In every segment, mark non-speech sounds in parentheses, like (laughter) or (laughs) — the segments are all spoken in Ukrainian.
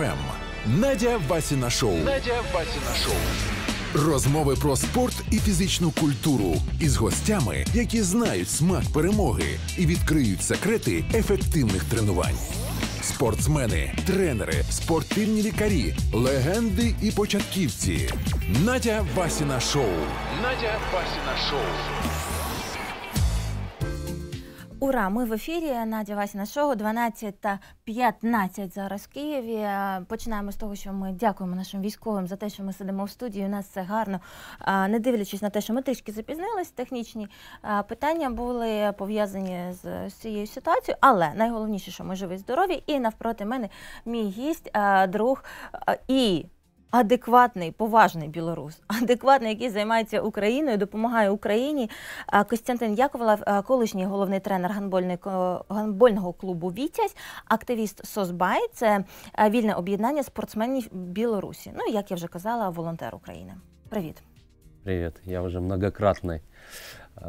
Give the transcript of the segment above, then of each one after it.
ФМ. Надя Васіна Шоу. Надя Васіна Шоу. Розмови про спорт і фізичну культуру із гостями, які знають смак перемоги і відкриють секрети ефективних тренувань. Спортсмени, тренери, спортивні лікарі, легенди і початківці. Надя Васіна Шоу. Надя Васіна Шоу. Ура, ми в ефірі Надя Васіна Шоу, 12 та 15 зараз в Києві. Е, починаємо з того, що ми дякуємо нашим військовим за те, що ми сидимо в студії. У нас все гарно. Е, не дивлячись на те, що ми трішки запізнились, технічні е, питання були пов'язані з цією ситуацією. Але найголовніше, що ми живі здорові, і навпроти мене мій гість, друг і адекватний, поважний білорус, (laughs) адекватний, який займається Україною, допомагає Україні. Костянтин Яковлев, колишній головний тренер гандбольного клубу Вітязь, активіст Созбай, це вільне об'єднання спортсменів Білорусі. Ну як я вже казала, волонтер України. Привіт, привіт. Я вже многократний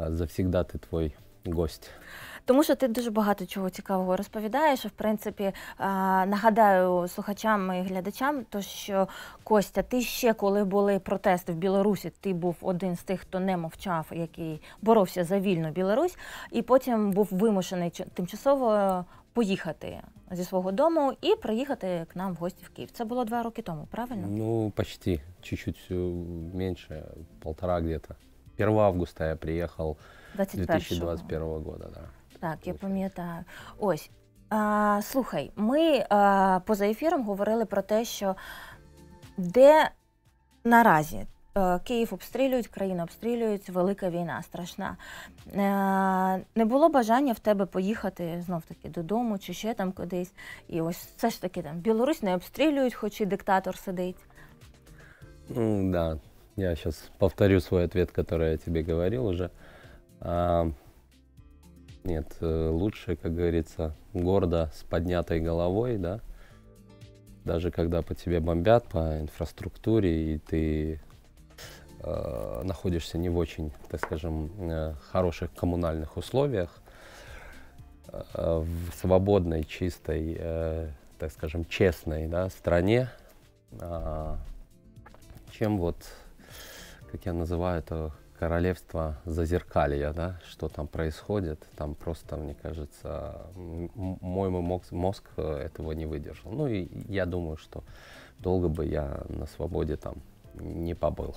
завсігдати твій гость тому що ти дуже багато чого цікавого розповідаєш. В принципі, нагадаю слухачам і глядачам, то що Костя, ти ще коли були протести в Білорусі, ти був один з тих, хто не мовчав, який боровся за вільну Білорусь, і потім був вимушений тимчасово поїхати зі свого дому і приїхати к нам в гості в Київ. Це було два роки тому, правильно? Ну, почти. Чуть-чуть менше, полтора где-то. 1 августа я приехал 2021 2021 года, да. Так, я пам'ятаю. Ось. А, Слухай, ми а, поза ефіром говорили про те, що де наразі а, е, Київ обстрілюють, країна обстрілюють, велика війна страшна. А, е, не було бажання в тебе поїхати знов-таки додому чи ще там кудись. І ось все ж таки там Білорусь не обстрілюють, хоч і диктатор сидить. Ну, да. Я сейчас повторю свой ответ, который я тебе говорил уже. Нет, э, лучше, как говорится, гордо с поднятой головой, да. Даже когда по тебе бомбят по инфраструктуре, и ты э, находишься не в очень, так скажем, э, хороших коммунальных условиях, э, в свободной, чистой, э, так скажем, честной да, стране, э, чем вот, как я называю это, королевство зазеркалья, да, что там происходит, там просто, мне кажется, мой мозг, мозг э, этого не выдержал. Ну и я думаю, что долго бы я на свободе там не побыл.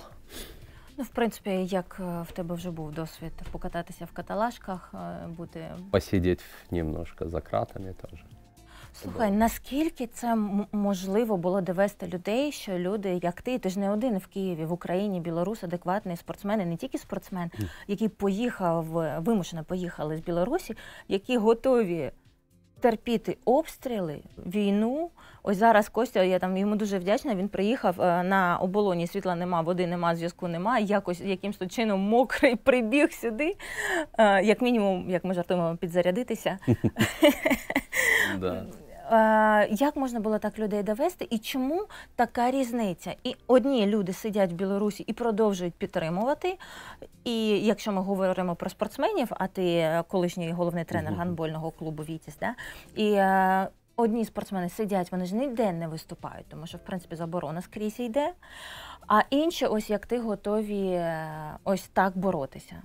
Ну, в принципі, як э, в тебе вже був досвід покататися в каталажках, бути. Посидіти немножко за кратами теж. Слухай, наскільки це можливо було довести людей, що люди, як ти, ти ж не один в Києві, в Україні, білорус, адекватний спортсмен, і не тільки спортсмен, який поїхав, вимушено поїхали з Білорусі, які готові терпіти обстріли, війну. Ось зараз Костя, я там йому дуже вдячна. Він приїхав е, на оболоні, світла нема, води нема, зв'язку нема. Якось якимсь чином мокрий (laughs) прибіг сюди. Е, як мінімум, як ми жартуємо, підзарядитися. (laughs) Е, як можна було так людей довести, і чому така різниця? І одні люди сидять в Білорусі і продовжують підтримувати. І якщо ми говоримо про спортсменів, а ти е, колишній головний тренер гандбольного клубу Вітіс, да? і е, одні спортсмени сидять, вони ж ніде не виступають, тому що в принципі заборона скрізь йде. А інші, ось як ти готові ось так боротися.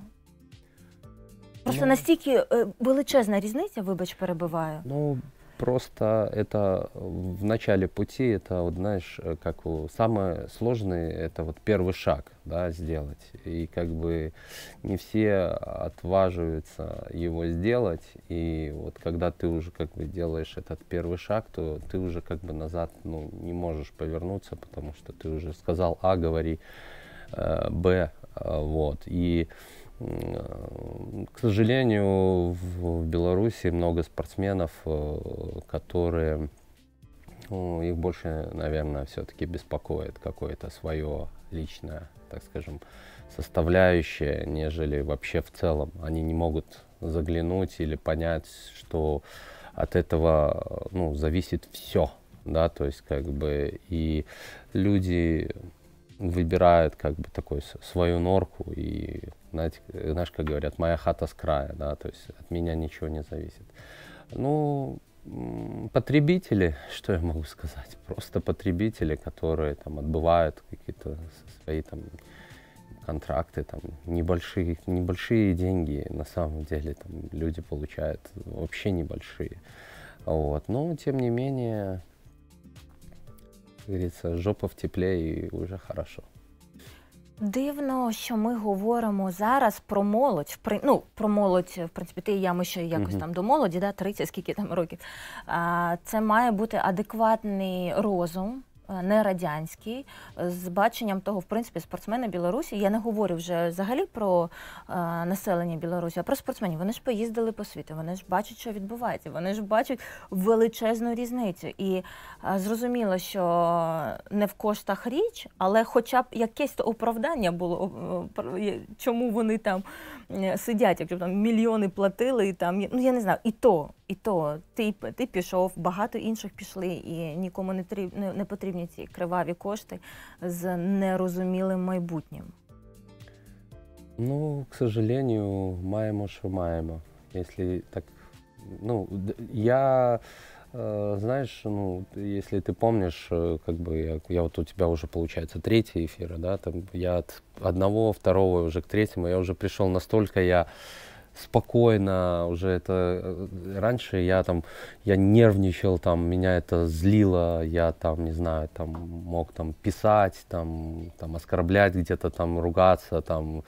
Просто ну, настільки величезна різниця, вибач, перебиваю. Ну, просто это в начале пути, это вот знаешь, э, как самое сложное, это вот первый шаг, да, сделать. И как бы не все отваживаются его сделать. И вот когда ты уже как бы делаешь этот первый шаг, то ты уже как бы назад, ну, не можешь повернуться, потому что ты уже сказал А, говори э, Б, э, вот. И э, к сожалению, в Беларуси много спортсменов, э, которые ну, их больше, наверное, все-таки беспокоит какое-то свое личное, так скажем, составляющее, нежели вообще в целом. Они не могут заглянуть или понять, что от этого ну, зависит все. Да, то есть как бы и люди выбирают как бы такой свою норку и знаете, э, знаешь, как говорят, моя хата с края, да, то есть от меня ничего не зависит. Ну, потребители, (laughs) что я могу сказать, просто потребители, которые там отбывают какие-то свои там контракты, там небольшие, небольшие деньги на самом деле там люди получают вообще небольшие. Вот. Но тем не менее, как говорится, жопа в тепле и уже хорошо. Дивно, що ми говоримо зараз про молодь. ну, про молодь, в принципі, ти і я ми ще якось mm -hmm. там до молоді, да, 30, скільки там років. А, Це має бути адекватний розум, Е, не радянський, е, з баченням того, в принципі, спортсмени Білорусі. Я не говорю вже взагалі про е, населення Білорусі, а про спортсменів. Вони ж поїздили по світу, вони ж бачать, що відбувається, вони ж бачать величезну різницю. І зрозуміло, що не в коштах річ, але хоча б якесь то оправдання було, чому вони там сидять, якщо там мільйони платили і там. Ну я не знаю, і то. І то ти ти пішов, багато інших пішли, і нікому не не, не потрібні ці криваві кошти з нерозумілим майбутнім. Ну, к сожалению, маємо, що маємо. Якщо так, ну я е, знаешь, ну, если ты помнишь, е, как бы я, я вот у тебя уже получается третий эфир, да, там я от одного, второго уже к третьему, я уже пришел настолько я спокойно уже это э, раньше я там я нервничал там меня это злило я там не знаю там мог там писать там там оскорблять где-то там ругаться там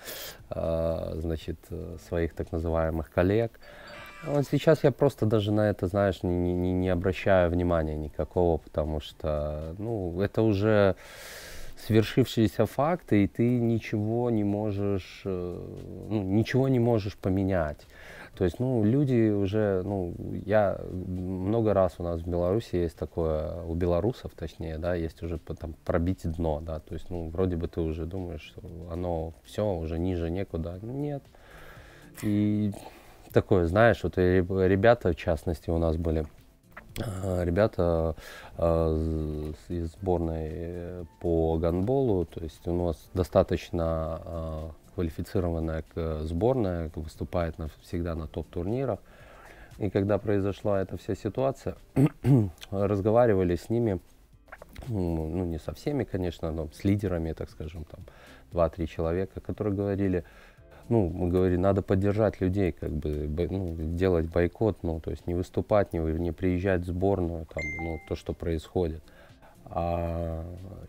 э, значит э, своих так называемых коллег вот сейчас я просто даже на это знаешь не не не обращаю внимания никакого потому что ну это уже свершившиеся факты, и ты ничего не можешь, э, ну, ничего не можешь поменять. То есть, ну, люди уже, ну, я много раз у нас в Беларуси есть такое, у белорусов, точнее, да, есть уже там пробить дно, да, то есть, ну, вроде бы ты уже думаешь, что оно все уже ниже некуда, нет. И такое, знаешь, вот э, ребята, в частности, у нас были, Э, ребята э, из сборной по гандболу, то есть у нас достаточно э, квалифицированная сборная, выступает на, всегда на топ-турнирах. И когда произошла эта вся ситуация, (clears throat) разговаривали с ними, ну, ну не со всеми, конечно, но с лидерами, так скажем, там 2-3 человека, которые говорили, ну, мы говорим, надо поддержать людей, как бы, ну, делать бойкот, ну, то есть не выступать, не, не приезжать в сборную, там, ну, то, что происходит. А,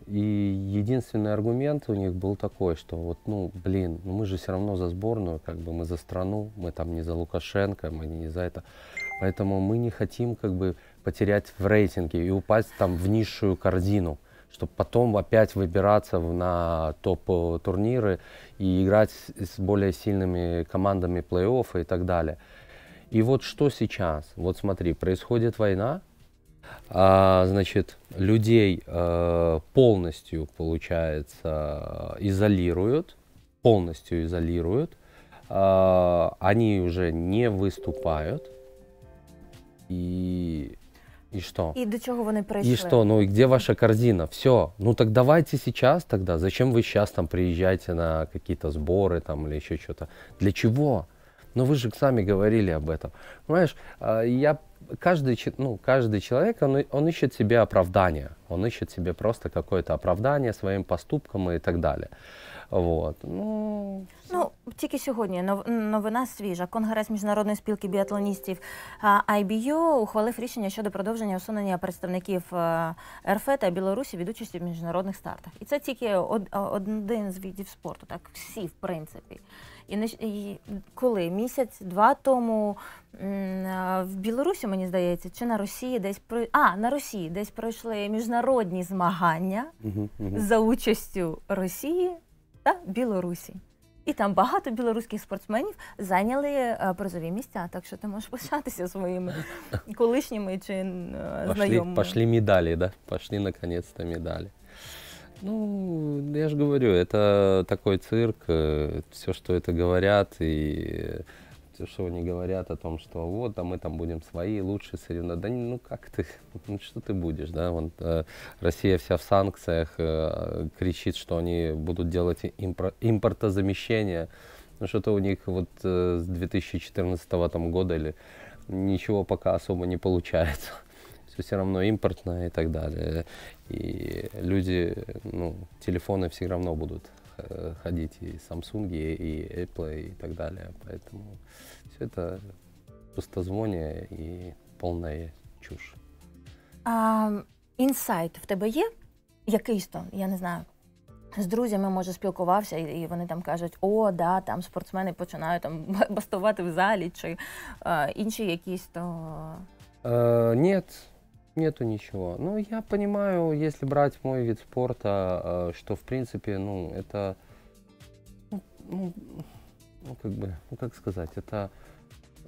и единственный аргумент у них был такой, что вот, ну, блин, ну мы же все равно за сборную, как бы мы за страну, мы там не за Лукашенко, мы не за это. Поэтому мы не хотим как бы потерять в рейтинге и упасть там в низшую корзину чтобы потом опять выбираться на топ-турниры и играть с более сильными командами плей-оффа и так далее. И вот что сейчас? Вот смотри, происходит война, а, значит, людей а, полностью, получается, изолируют, полностью изолируют, а, они уже не выступают, и и что? И до чего они пришли? И что? Ну и где ваша корзина? Все. Ну так давайте сейчас тогда. Зачем вы сейчас там приезжаете на какие-то сборы там или еще что-то? Для чего? Но ну вы же сами говорили об этом. Понимаешь, я, каждый, ну, каждый человек, он, он ищет себе оправдание. Он ищет себе просто какое-то оправдание своим поступкам и так далее. Вот. Ну, ну тільки сьогодні новина свіжа. Конгрес міжнародної спілки біатлоністів IBU ухвалив рішення щодо продовження усунення представників е, РФ та Білорусі від участі в міжнародних стартах. І це тільки один з видів спорту, так всі в принципі. І не коли місяць-два тому е, в Білорусі мені здається, чи на Росії десь про а на Росії десь пройшли міжнародні змагання за участю Росії та Білорусі. І там багато білоруських спортсменів зайняли е, призові місця. Так що ти можеш пишатися своїми (laughs) колишніми чи е, знайомими. Пошли, пошли медалі, да? Пошли наконец-то медалі. Ну, я ж говорю, это такой цирк, э, все, що це говорять. и э, что они говорят о том, что вот, а мы там будем свои, лучшие соревнования. Да ну как ты, (laughs) ну что ты будешь, да? Вон, э, Россия вся в санкциях, э, кричит, что они будут делать импор- импортозамещение. Ну что-то у них вот э, с 2014 там, года или ничего пока особо не получается. Все (laughs) все равно импортное и так далее. И люди, ну, телефоны все равно будут Э, ходить и Samsung, и Apple, и так далее. Поэтому все это пустозвоние и полная чушь. інсайт в тебе є? Якийсь то, я не знаю. З друзями, може, спілкувався, і вони там кажуть, о, да, там спортсмени починають там (laughs) бастувати в залі, чи е, інші якісь то. Е, Ні. нету ничего. Ну, я понимаю, если брать мой вид спорта, э, что, в принципе, ну, это, ну, ну, ну как бы, ну, как сказать, это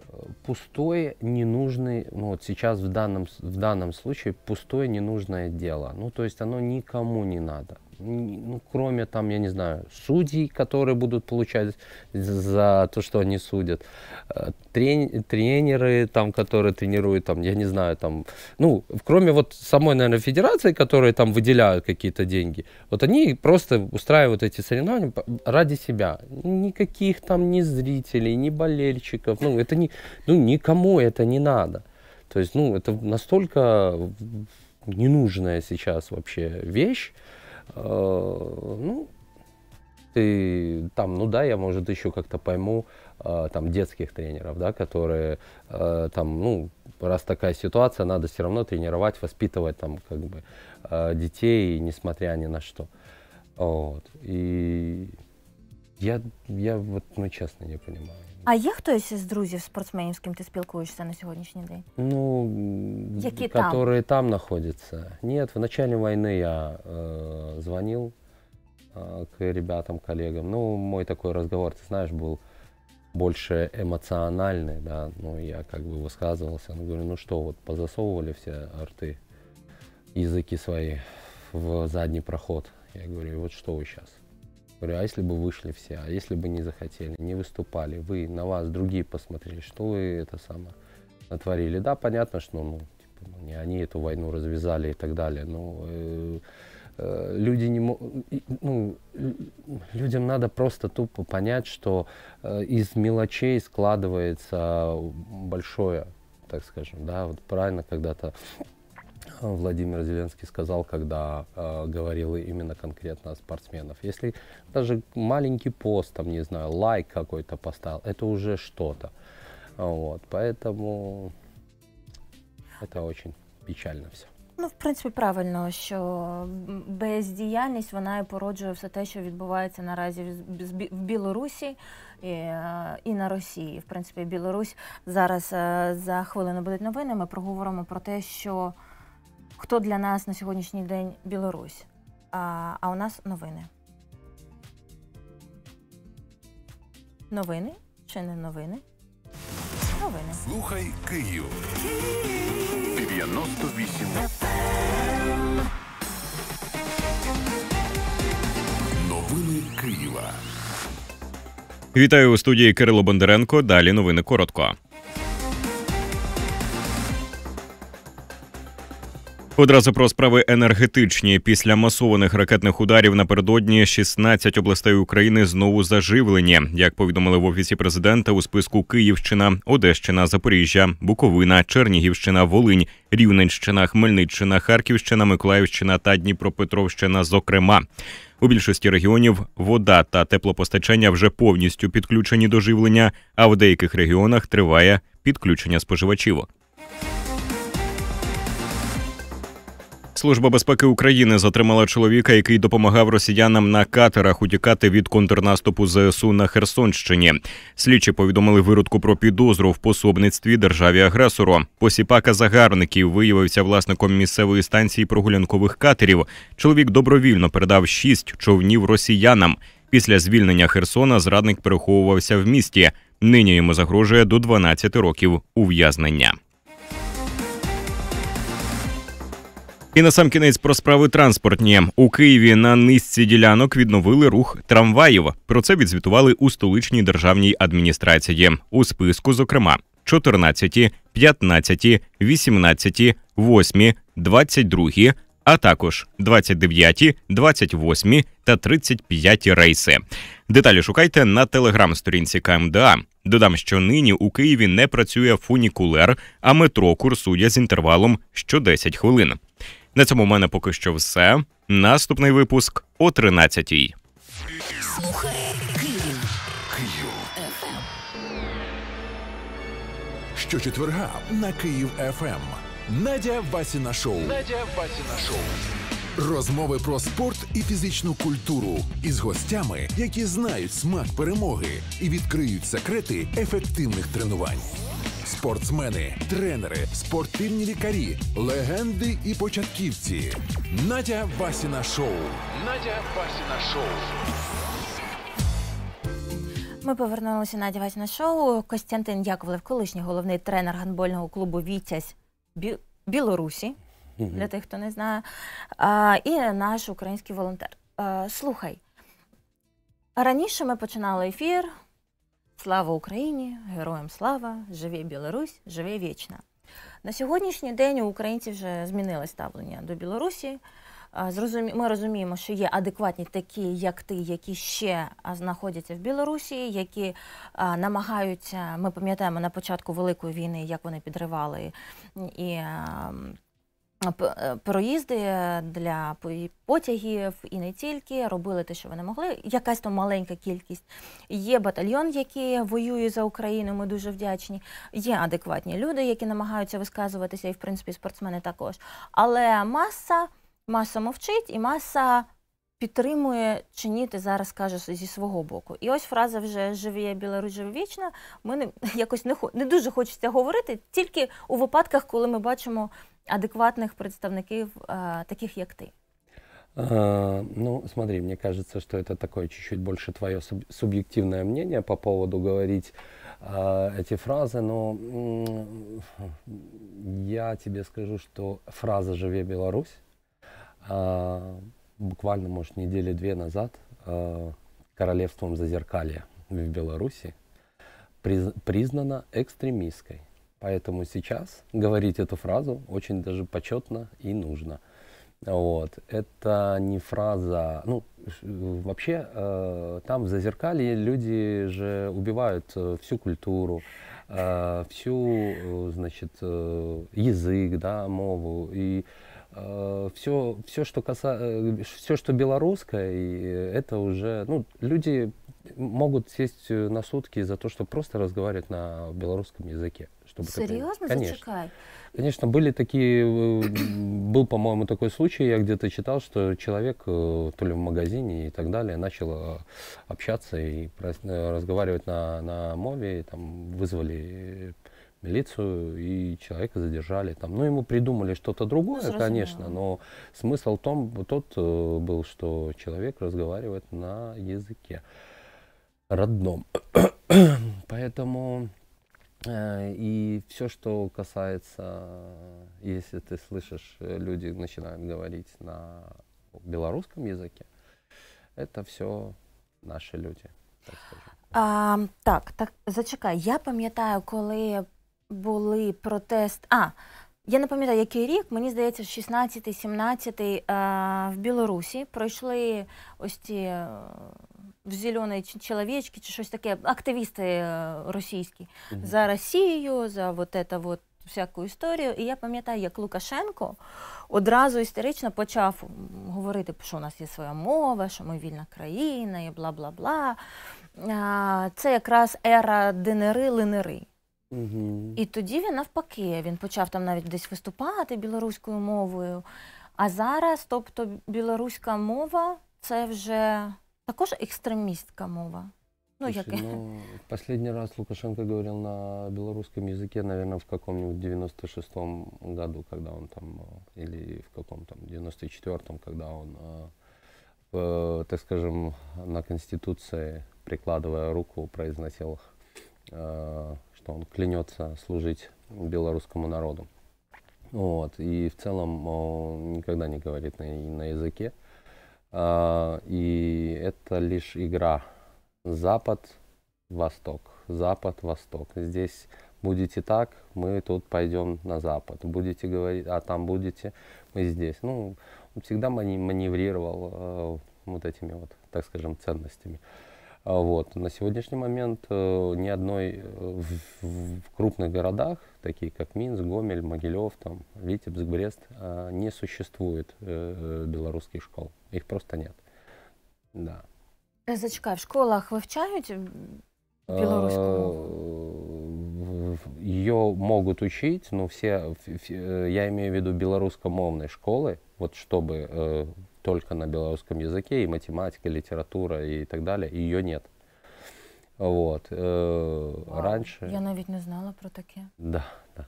э, пустой, ненужный, ну, вот сейчас в данном, в данном случае пустое, ненужное дело. Ну, то есть оно никому не надо. ну, кроме там, я не знаю, судей, которые будут получать за то, что они судят, э, трени тренеры, там, которые тренируют, там, я не знаю, там, ну, кроме вот самой, наверное, федерации, которые там выделяют какие-то деньги, вот они просто устраивают эти соревнования ради себя. Никаких там ни зрителей, ни болельщиков, ну, это не, ну, никому это не надо. То есть, ну, это настолько ненужная сейчас вообще вещь, Э, ну, ты там, ну да, я, может, еще как-то пойму, э, там, детских тренеров, да, которые э, там, ну, раз такая ситуация, надо все равно тренировать, воспитывать там, как бы, детей, несмотря ни на что. Вот. И я, я вот, ну, честно, не понимаю. А є хтось з друзів спортсменів, з ким ти спілкуєшся на сьогоднішній день? Ну, Які которые там? там находятся. Нет, в начале войны я э, звонил э, к ребятам, коллегам. Ну, мой такой разговор, ты знаешь, был больше эмоциональный, да. Ну, я как бы высказывался. Ну, говорю, ну что, вот позасовывали все арты, языки свои в задний проход. Я говорю, вот что вы сейчас? Говорю, а если бы вышли все, а если бы не захотели, не выступали, вы на вас другие посмотрели, что вы это самое натворили? Да, понятно, что ну, типа, ну, не они эту войну развязали и так далее, но э, э, люди не ну, людям надо просто тупо понять, что э, из мелочей складывается большое, так скажем, да, вот правильно когда-то Владимир Зеленский сказал, когда э, говорил именно конкретно о спортсменов. Если даже маленький пост, там, не знаю, лайк какой-то поставил, это уже что-то. Вот, поэтому это очень печально все. Ну, в принципі, правильно, що бездіяльність вона і породжує все те, що відбувається наразі в Білорусі і, і на Росії. В принципі, Білорусь зараз е, за хвилину будуть новини. Ми проговоримо про те, що хто для нас на сьогоднішній день Білорусь. А, а у нас новини. Новини чи не новини? Новини. Слухай Київ. 98. Новини Києва. Вітаю у студії Кирило Бондаренко. Далі новини коротко. Одразу про справи енергетичні після масованих ракетних ударів напередодні 16 областей України знову заживлені. Як повідомили в офісі президента, у списку Київщина, Одещина, Запоріжжя, Буковина, Чернігівщина, Волинь, Рівненщина, Хмельниччина, Харківщина, Миколаївщина та Дніпропетровщина. Зокрема, у більшості регіонів вода та теплопостачання вже повністю підключені до живлення а в деяких регіонах триває підключення споживачів. Служба безпеки України затримала чоловіка, який допомагав росіянам на катерах утікати від контрнаступу ЗСУ на Херсонщині. Слідчі повідомили виродку про підозру в пособництві державі агресору. Посіпака загарбників виявився власником місцевої станції прогулянкових катерів. Чоловік добровільно передав шість човнів росіянам. Після звільнення Херсона зрадник переховувався в місті. Нині йому загрожує до 12 років ув'язнення. І на сам кінець про справи транспортні у Києві на низці ділянок відновили рух трамваїв. Про це відзвітували у столичній державній адміністрації у списку, зокрема, 14, 15, 18, 8, 22, а також 29, 28 та 35 рейси. Деталі шукайте на телеграм-сторінці КМДА. Додам, що нині у Києві не працює фунікулер, а метро курсує з інтервалом що 10 хвилин. На цьому у мене поки що все. Наступний випуск о 13-й. Слухай ем. Щочетверга на Київ ФМ. Ем. Надя Васіна Шоу. Надя Васіна Шоу. Розмови про спорт і фізичну культуру із гостями, які знають смак перемоги і відкриють секрети ефективних тренувань спортсмени, тренери, спортивні лікарі, легенди і початківці. Надя Васіна шоу. Надя Васіна шоу. Ми повернулися на Васіна шоу. Костянтин Яковлев, колишній головний тренер гандбольного клубу Вітязь Білорусі, для тих, хто не знає, і наш український волонтер. слухай, раніше ми починали ефір Слава Україні! Героям слава! Живі Білорусь, живі вічна! На сьогоднішній день у українців вже змінилось ставлення до Білорусі. Ми розуміємо, що є адекватні такі, як ти, які ще знаходяться в Білорусі, які намагаються. Ми пам'ятаємо на початку Великої війни, як вони підривали і проїзди е, для потягів і не тільки робили те, що вони могли. Якась там маленька кількість. Є батальйон, який воює за Україну. Ми дуже вдячні. Є адекватні люди, які намагаються висказуватися, і в принципі спортсмени також. Але маса, маса мовчить і маса підтримує чи ні, ти зараз кажеш зі свого боку. І ось фраза вже Живіє Білорусь вічна. Ми не (laughs) якось не не дуже хочеться говорити тільки у випадках, коли ми бачимо адекватних представників, а, е, таких як ти. ну, смотри, мне кажется, что это такое чуть-чуть больше твое суб субъективное мнение по поводу говорить а, эти фразы, но я тебе скажу, что фраза «Живе Беларусь» а, буквально, может, недели две назад э, королевством Зазеркалья в Беларуси признана экстремистской. Поэтому сейчас говорить эту фразу очень даже почетно и нужно. Вот. Это не фраза... Ну, вообще, э, там в Зазеркалье люди же убивают э, всю культуру, всю, значит, язык, да, мову. И все, э, все, что каса... Э, все, что белорусское, это уже, ну, люди могут сесть э, на сутки за то, что просто разговаривать на белорусском языке. Чтобы Серьезно? Конечно. Зачекай. Конечно, были такие, был, по-моему, такой случай, я где-то читал, что человек, то ли в магазине и так далее, начал общаться и разговаривать на, на мове, и там вызвали милицию и человека задержали. Там. Ну, ему придумали что-то другое, ну, конечно, но смысл в том, тот э, был, что человек разговаривает на языке родном. (coughs) Поэтому э, и все, что касается, если ты слышишь, э, люди начинают говорить на белорусском языке, это все наши люди. Так, а, так, так зачекай, я пам'ятаю, коли були протест. А, я не пам'ятаю, який рік, мені здається, 16-17 е, в Білорусі пройшли ось ці е, в зеленої чоловічки чи щось таке, активісти е, російські mm -hmm. за Росію, за вот это вот всяку історію. І я пам'ятаю, як Лукашенко одразу історично почав говорити, що у нас є своя мова, що ми вільна країна і бла бла бла. Це якраз ера ДНРи-Линери. Угу. І тоді він навпаки, він почав там навіть десь виступати білоруською мовою. А зараз, тобто, білоруська мова це вже також екстремістська мова. Ну, Слушай, як... ну, последний раз Лукашенко говорил на белорусском языке, наверное, в каком-нибудь 96-м году, когда он там, э, или в каком там 94-м, когда он, э, э, так скажем, на Конституции, прикладывая руку, произносил что он клянется служить белорусскому народу. Вот. И в целом он никогда не говорит на, на языке. А, и это лишь игра. Запад-Восток, Запад-Восток. Здесь будете так, мы тут пойдем на Запад. Будете говорить, а там будете, мы здесь. Ну, он всегда маневрировал э, вот этими вот, так скажем, ценностями. Вот. На сегодняшний момент э, ни одной э, в, в крупных городах, такие как Минск, Гомель, Могилев, там, Витебск, Брест, э, не существует э, э белорусских школ. Их просто нет. Да. Зачекай, в школах вивчають э, белорусскую мову? Ее могут учить, но все, я имею в виду белорусскомовные школы, вот чтобы только на белорусском языке, и математика, и литература и так далее, и ее нет. Вот. Э, Вау. Раньше... Я навіть не знала про таке. Да, да.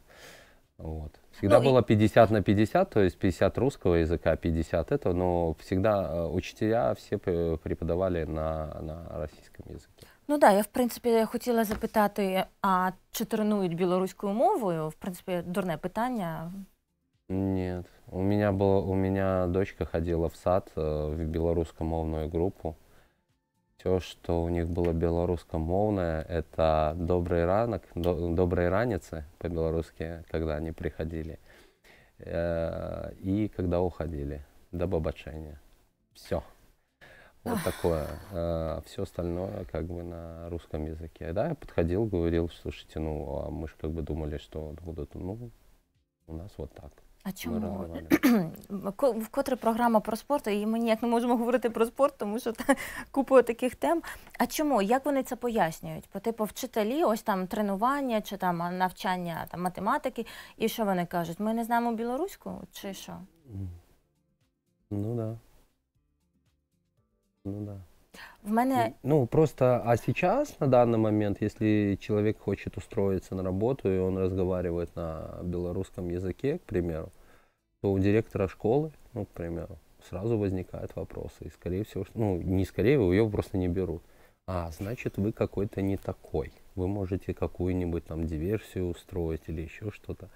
Вот. Всегда ну, было 50 и... на 50, то есть 50 русского языка, 50 этого, но всегда э, учителя все преподавали на, на российском языке. Ну да, я в принципі хотіла запитати, а чи тренують білоруською мовою? В принципі, дурне питання. Нет. У меня, было, у меня дочка ходила в сад, э, в белорусскомовную группу. Все, что у них было белорусскомовное, это добрый ранок, до, добрые раницы по-белорусски, когда они приходили, э, и когда уходили, до бабачения. Все. Вот такое. А, э, все остальное как бы на русском языке. Да, я подходил, говорил, слушайте, ну, а мы же как бы думали, что будут, ну, у нас вот так. А чому (clears throat) вкотре програма про спорт, і ми ніяк не можемо говорити про спорт, тому що та (laughs) купу таких тем. А чому? Як вони це пояснюють? По типу вчителі, ось там тренування чи там навчання там, математики, і що вони кажуть? Ми не знаємо білоруську чи що? Ну так. Да. Ну так. Да. В мене ну просто а сейчас на данный момент, если человек хочет устроиться на работу и он разговаривает на белорусском языке, к примеру, то у директора школы, ну, к примеру, сразу возникают вопросы. И скорее всего, ну, не скорее, ее просто не берут. А, значит, вы какой-то не такой. Вы можете какую-нибудь там диверсию устроить или еще что-то.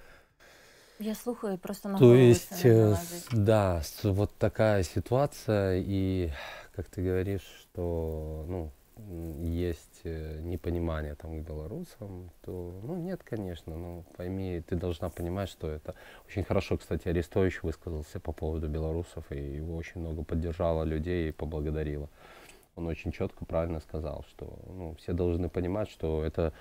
Я слухаю, просто на То есть, да, вот такая ситуация, и, как ты говоришь, что, ну, есть э, непонимание там к белорусам, то, ну, нет, конечно, ну, пойми, ты должна понимать, что это... Очень хорошо, кстати, Арестович высказался по поводу белорусов, и его очень много поддержало людей и поблагодарило. Он очень четко, правильно сказал, что, ну, все должны понимать, что это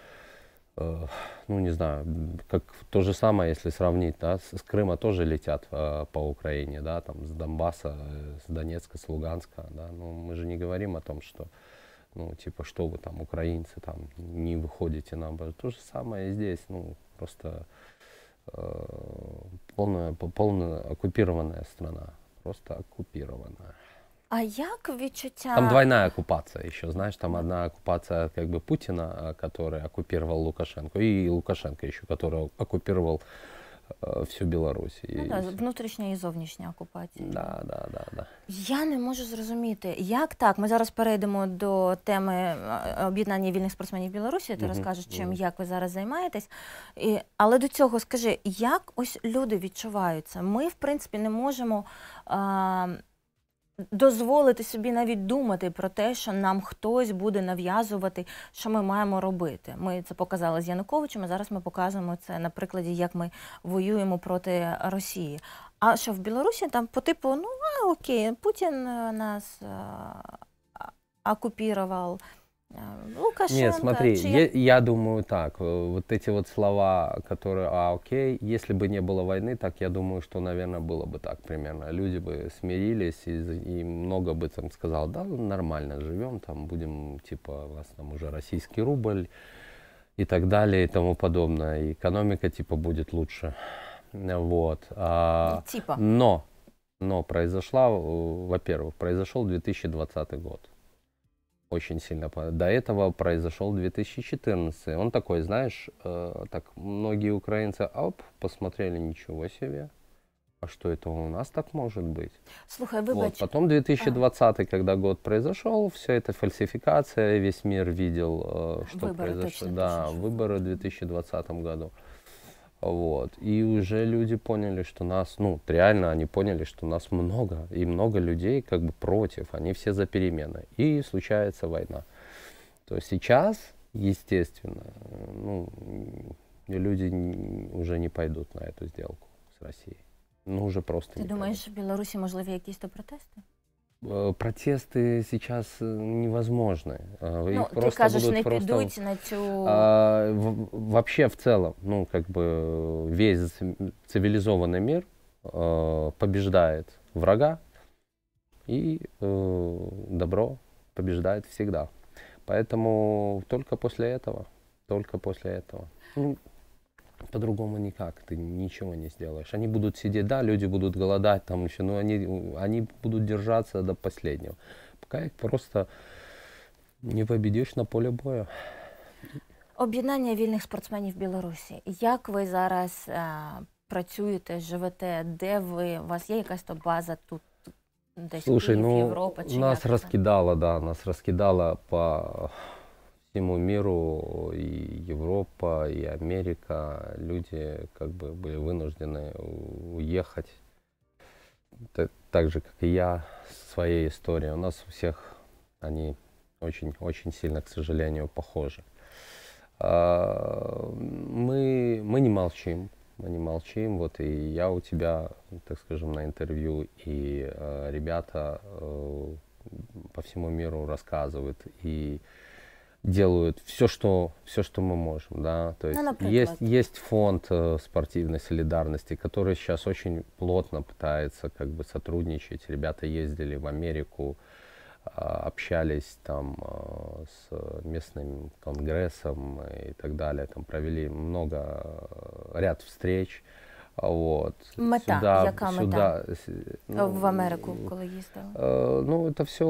Э, ну не знаю, как то же самое, если сравнить, да, с, с Крыма тоже летят э, по Украине, да, там с Донбасса, э, с Донецка, с Луганска, да, но ну, мы же не говорим о том, что, ну, типа, что вы там, украинцы, там, не выходите на оборону. То же самое здесь, ну, просто э, полная, полная оккупированная страна, просто оккупированная. А як відчуття? Там двойна окупація, еще, знаєш, там одна окупація, как бы Путина, который оккупировал Лукашенко, і Лукашенко еще, который оккупировал э, всю Беларусь. Ну, да, внутрішня і зовнішня окупація. Да, да, да, да. Я не можу зрозуміти, як так. Ми зараз перейдемо до теми об'єднання вільних спортсменів Білорусі. Ти Мгм, розкажеш, чим мгм. як ви зараз займаєтесь. І, але до цього скажи, як ось люди відчуваються? Ми, в принципі, не можемо. А, дозволити собі навіть думати про те, що нам хтось буде нав'язувати, що ми маємо робити. Ми це показали з Януковичем. Зараз ми показуємо це на прикладі, як ми воюємо проти Росії. А що в Білорусі там по типу ну а окей, Путін е, нас е, окупірував. Лукашенко. Э, ну, Нет, смотри, чьи... я, я думаю так, э, вот эти вот слова, которые, а окей, если бы не было войны, так я думаю, что, наверное, было бы так примерно. Люди бы смирились и, и много бы там сказал, да, нормально живем, там будем, типа, у нас там уже российский рубль и так далее и тому подобное. И экономика, типа, будет лучше. Вот. А, типа. Но, но произошла, во-первых, произошел 2020 год очень сильно. До этого произошел 2014. Он такой, знаешь, э, так многие украинцы, оп, посмотрели, ничего себе. А что это у нас так может быть? Слухай, вибач. Вот. Потом 2020, а. когда год произошел, вся эта фальсификация, весь мир видел, э, что выборы, произошло. Точно, да, точно. выборы в 2020 году. Вот. И уже люди поняли, что нас, ну, реально они поняли, что нас много, и много людей как бы против, они все за перемены. И случается война. То сейчас, естественно, ну, люди уже не пойдут на эту сделку с Россией. Ну, уже просто Ти не думаєш, в Беларуси можливі какие то протесты? Э, Протести сейчас э, невозможны. Э, ну, ти кажеш, не просто... на цю а, вообще в целом, ну как бы весь цивилизованный мир а, побеждает врага, и а, добро побеждает всегда. Поэтому только после этого, только после этого. Ну, по-другому никак, ты ничего не сделаешь. Они будут сидеть, да, люди будут голодать там еще, но они, они будут держаться до последнего. Пока их просто не победишь на поле бою. Об'єднання вільних спортсменів Білорусі. Як ви зараз а, працюєте, живете? Де ви? У вас є якась то база тут? Десь Слушай, Київ, ну, Чи нас як? розкидало, да, нас розкидало по всему миру и Европа, и Америка, люди как бы были вынуждены уехать. Т так же, как и я, своей историей. У нас у всех они очень-очень сильно, к сожалению, похожи. А, мы, мы не молчим, мы не молчим. Вот и я у тебя, так скажем, на интервью, и э, ребята э, по всему миру рассказывают. И э, делают все, что, все, что мы можем. Да? То есть ну, есть, есть фонд э, спортивной солидарности, который сейчас очень плотно пытается как бы сотрудничать. Ребята ездили в Америку, э, общались там э, с местным конгрессом и так далее. Там провели много, э, ряд встреч. вот Мета, сюда, яка сюда, мета э, ну, в Америку, коли їздили? Э, ну, это все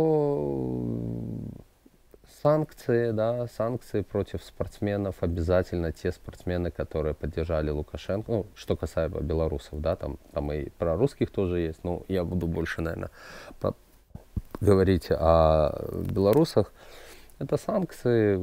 санкции, да, санкции против спортсменов, обязательно те спортсмены, которые поддержали Лукашенко, ну, что касается белорусов, да, там, там и про русских тоже есть, но я буду больше, наверное, говорить о белорусах. это санкции,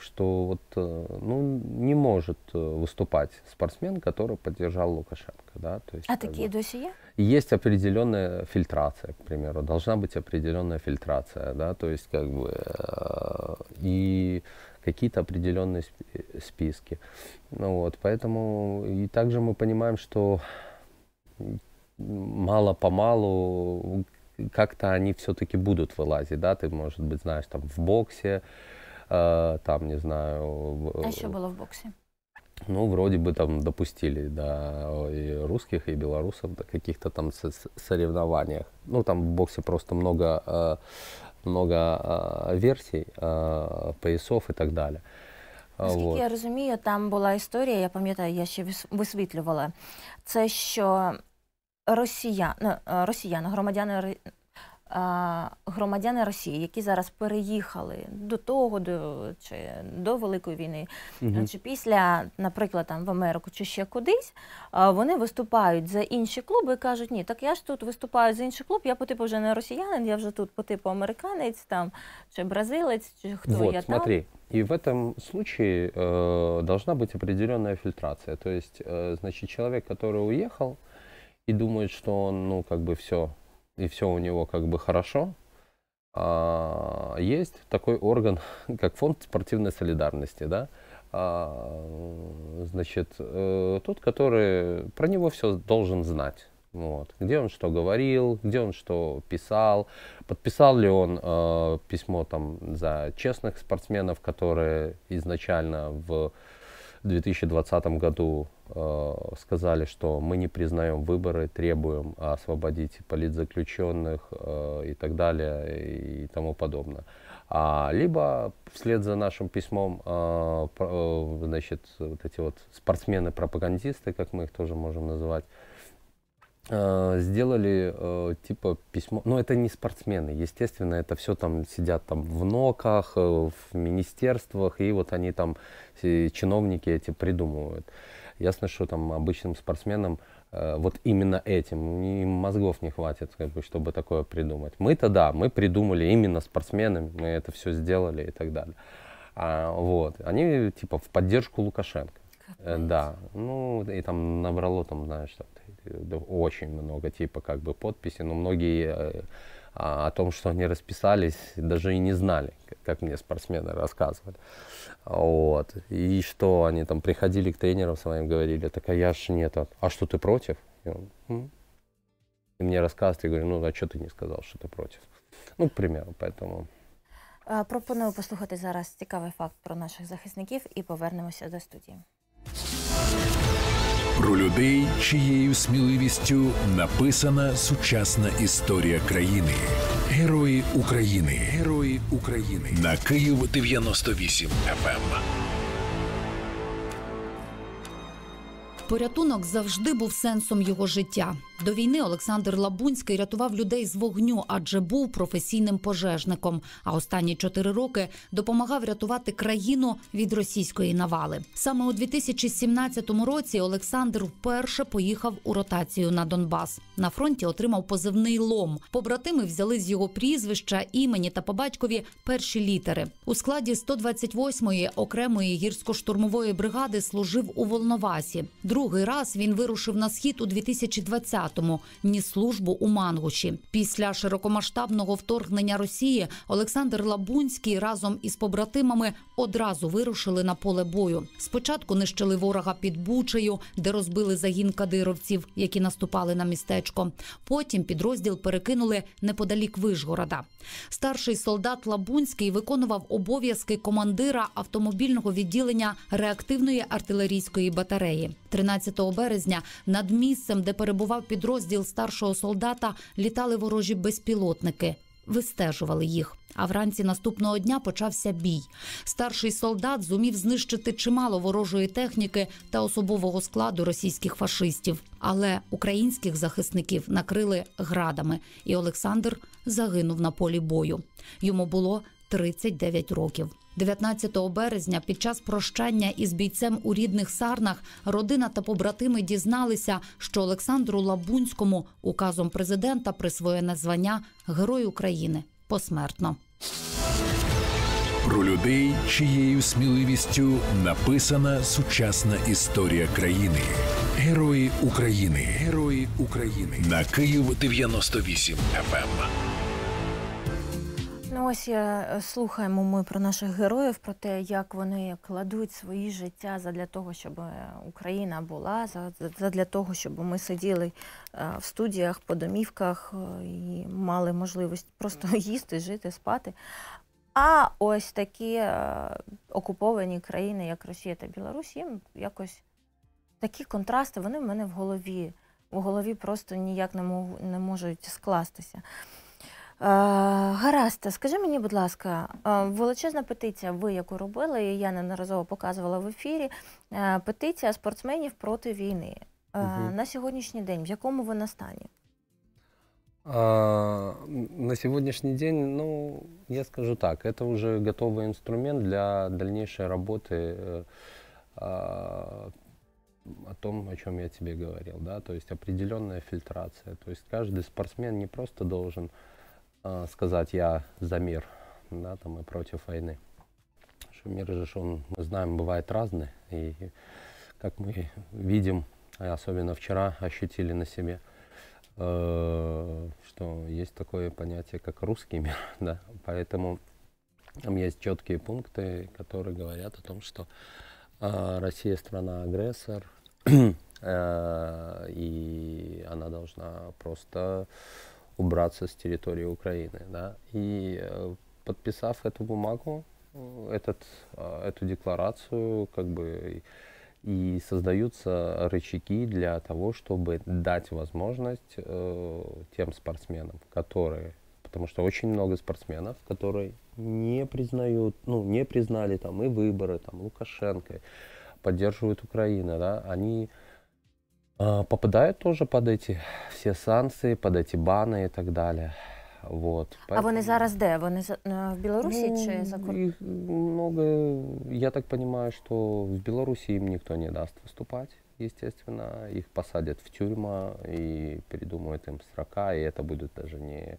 что вот, э, ну, не может э, выступать спортсмен, который поддержал Лукашенко. Да? То есть, а такие бы, досье? Есть определенная фильтрация, к примеру, должна быть определенная фильтрация, да, то есть как бы э, и какие-то определенные списки. Ну вот, поэтому и также мы понимаем, что мало-помалу как-то они все-таки будут вылазить, да, ты, может быть, знаешь, там в боксе, э, там, не знаю... В... А что было в боксе? Ну, вроде бы там допустили, да, и русских, и белорусов до каких-то там соревнованиях. Ну, там в боксе просто много, э, много э, версий, э, поясов і так далі. Наскільки вот. я розумію, там була історія, я пам'ятаю, я ще висвітлювала. Це що Росіян ну, е, росіян, громадяни громадяни Росії, які зараз переїхали до того, до чи до Великої війни, угу. чи після, наприклад, там в Америку чи ще кудись, е, вони виступають за інші клуби і кажуть, ні, так я ж тут виступаю за інший клуб, я по типу вже не росіянин, я вже тут по типу американець там чи бразилець, чи хто вот, я смотри. там. И в этом случае э, должна быть определенная фильтрация. То есть, э, значит, человек, который уехал, и думает, что он, ну, как бы все, и все у него как бы хорошо, а, есть такой орган, (laughs) как фонд спортивной солидарности, да, а, значит, э, тот, который про него все должен знать. Вот. Где он что говорил, где он что писал, подписал ли он э, письмо там за честных спортсменов, которые изначально в в 2020 году э, сказали, что мы не признаем выборы, требуем освободить политзаключенных э, и так далее и тому подобное. А, либо вслед за нашим письмом, э, э значит, вот эти вот спортсмены-пропагандисты, как мы их тоже можем называть, Э, сделали э, типа письмо, но ну, это не спортсмены, естественно, это все там сидят там в ноках, э, в министерствах, и вот они там, чиновники эти придумывают. Ясно, что там обычным спортсменам э, вот именно этим, им мозгов не хватит, как бы, чтобы такое придумать. Мы-то да, мы придумали именно спортсменами, мы это все сделали и так далее. А, вот, они типа в поддержку Лукашенко. Э, да, ну и там набрало там, знаешь, там очень много типа как бы подписи, но многие э, а, о том, что они расписались, даже и не знали, как мне спортсмены рассказывали. Вот. И что они там приходили к тренерам с вами говорили, такая я ж нет, а что ты против? И он, хм. и мне рассказывает, я говорю, ну а что ты не сказал, что ты против? Ну, к примеру, поэтому. А, пропоную послухати зараз цікавий факт про наших захисників и повернемося до студії. про людей, чиєю сміливістю написана сучасна історія країни. Герої України. Герої України на Київ 98 FM. Ем. Порятунок завжди був сенсом його життя. До війни Олександр Лабунський рятував людей з вогню, адже був професійним пожежником. А останні чотири роки допомагав рятувати країну від російської навали. Саме у 2017 році Олександр вперше поїхав у ротацію на Донбас. На фронті отримав позивний лом. Побратими взяли з його прізвища, імені та по батькові перші літери. У складі 128-ї окремої гірсько-штурмової бригади служив у Волновасі. Другий раз він вирушив на схід у 2020 2004 ні службу у Мангуші. Після широкомасштабного вторгнення Росії Олександр Лабунський разом із побратимами одразу вирушили на поле бою. Спочатку нищили ворога під Бучею, де розбили загін кадировців, які наступали на містечко. Потім підрозділ перекинули неподалік Вижгорода. Старший солдат Лабунський виконував обов'язки командира автомобільного відділення реактивної артилерійської батареї. 13 березня над місцем, де перебував підрозділ старшого солдата літали ворожі безпілотники. Вистежували їх, а вранці наступного дня почався бій. Старший солдат зумів знищити чимало ворожої техніки та особового складу російських фашистів, але українських захисників накрили градами, і Олександр загинув на полі бою. Йому було 39 років. 19 березня під час прощання із бійцем у рідних сарнах родина та побратими дізналися, що Олександру Лабунському указом президента присвоєне звання Герой України посмертно. Про людей, чиєю сміливістю написана сучасна історія країни. Герої України, герої України на Київ 98 FM. Ну ось е, слухаємо ми про наших героїв, про те, як вони кладуть свої життя задля того, щоб е, Україна була, задля того, щоб ми сиділи е, в студіях, по домівках і мали можливість просто (laughs) їсти, жити, спати. А ось такі окуповані країни, як Росія та Білорусь, їм якось такі контрасти вони в мене в голові. В голові просто ніяк не можуть скластися. Е, гаразд, скажи мені, будь ласка, е, величезна петиція, ви яку робили, і я неодноразово показувала в ефірі. Е, петиція спортсменів проти війни угу. на сьогоднішній день. В якому вона стані? А, на сьогоднішній день, ну, я скажу так, Це вже готовий інструмент для дальнейшей роботи э, о том, о чем я тебе говорил, да, то есть определенная фильтрация. То есть каждый спортсмен не просто должен Э, сказать «я за мир» да, там, и против войны. Что мир же, он, мы знаем, бывает разный. И как мы видим, особенно вчера ощутили на себе, э, что есть такое понятие, как русский мир. (laughs) Да? Поэтому там есть четкие пункты, которые говорят о том, что э, Россия страна-агрессор, (clears throat) и она должна просто убраться с территории Украины. Да? И э, подписав эту бумагу, э, этот, э, эту декларацию, как бы и создаются рычаги для того, чтобы дать возможность э, тем спортсменам, которые, потому что очень много спортсменов, которые не признают, ну не признали там и выборы, там Лукашенко, поддерживают Украину, да, они Попадают тоже под эти все санкции, под эти баны и так далее. Вот. А вони зараз де? Вони в Білорусі ну, чи за кордоном? Много, я так понимаю, что в Білорусі им ніхто не даст выступать, естественно. Их посадят в тюрьму и передумают им строка, и это будут даже не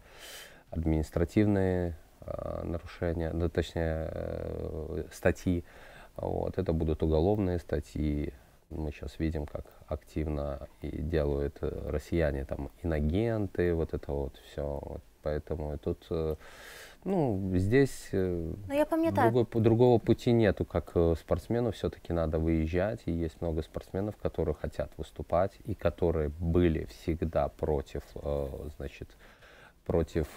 административные а, нарушения, да, точнее, статьи, вот, это будут уголовные статьи, мы сейчас видим, как активно и делают э, россияне там иногенты, вот это вот все. Вот поэтому тут, э, ну, здесь э, Но ну, я другой, другого пути нету, как спортсмену все-таки надо выезжать, и есть много спортсменов, которые хотят выступать, и которые были всегда против, значит, против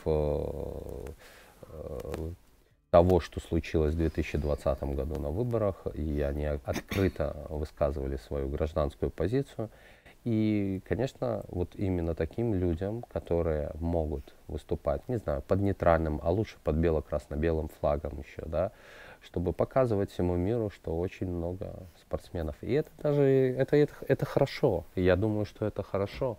того, что случилось в 2020 году на выборах, и они открыто высказывали свою гражданскую позицию. И, конечно, вот именно таким людям, которые могут выступать, не знаю, под нейтральным, а лучше под бело-красно-белым флагом еще, да, чтобы показывать всему миру, что очень много спортсменов. И это даже, это, это, это хорошо. я думаю, что это хорошо.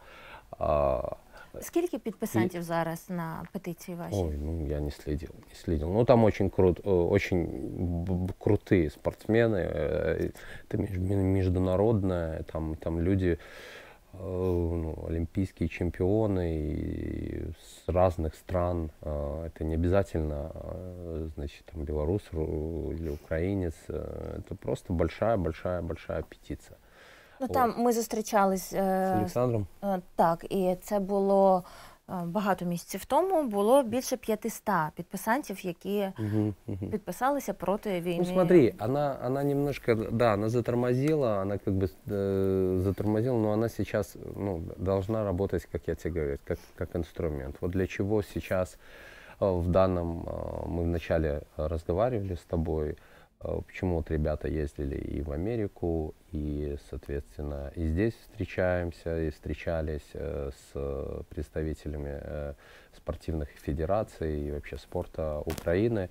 А, Скільки підписантів зараз на петиції вашій? Ой, ну я не слідив, не слідив. Ну там очень крут, э, очень крутые спортсмены, э, э, это международное, там, там люди, ну, олимпийские чемпионы из разных стран. Это не обязательно, значит, там белорус или украинец. Это просто большая, большая, большая петиция. Ну там ми зустрічались е, з Олександром. Е, так, і це було е, багато місяців тому. Було більше 500 підписантів, які підписалися проти ну, війни. Ну смотри, она, она немножко, да, она затормозила, она как бы э, затормозила, но она сейчас ну, должна работать, как я тебе говорю, как, как инструмент. Вот для чего сейчас э, в данном, э, мы вначале разговаривали с тобой, Э, почему вот ребята ездили и в Америку, и, соответственно, и здесь встречаемся, и встречались э, с представителями э, спортивных федераций и вообще спорта Украины,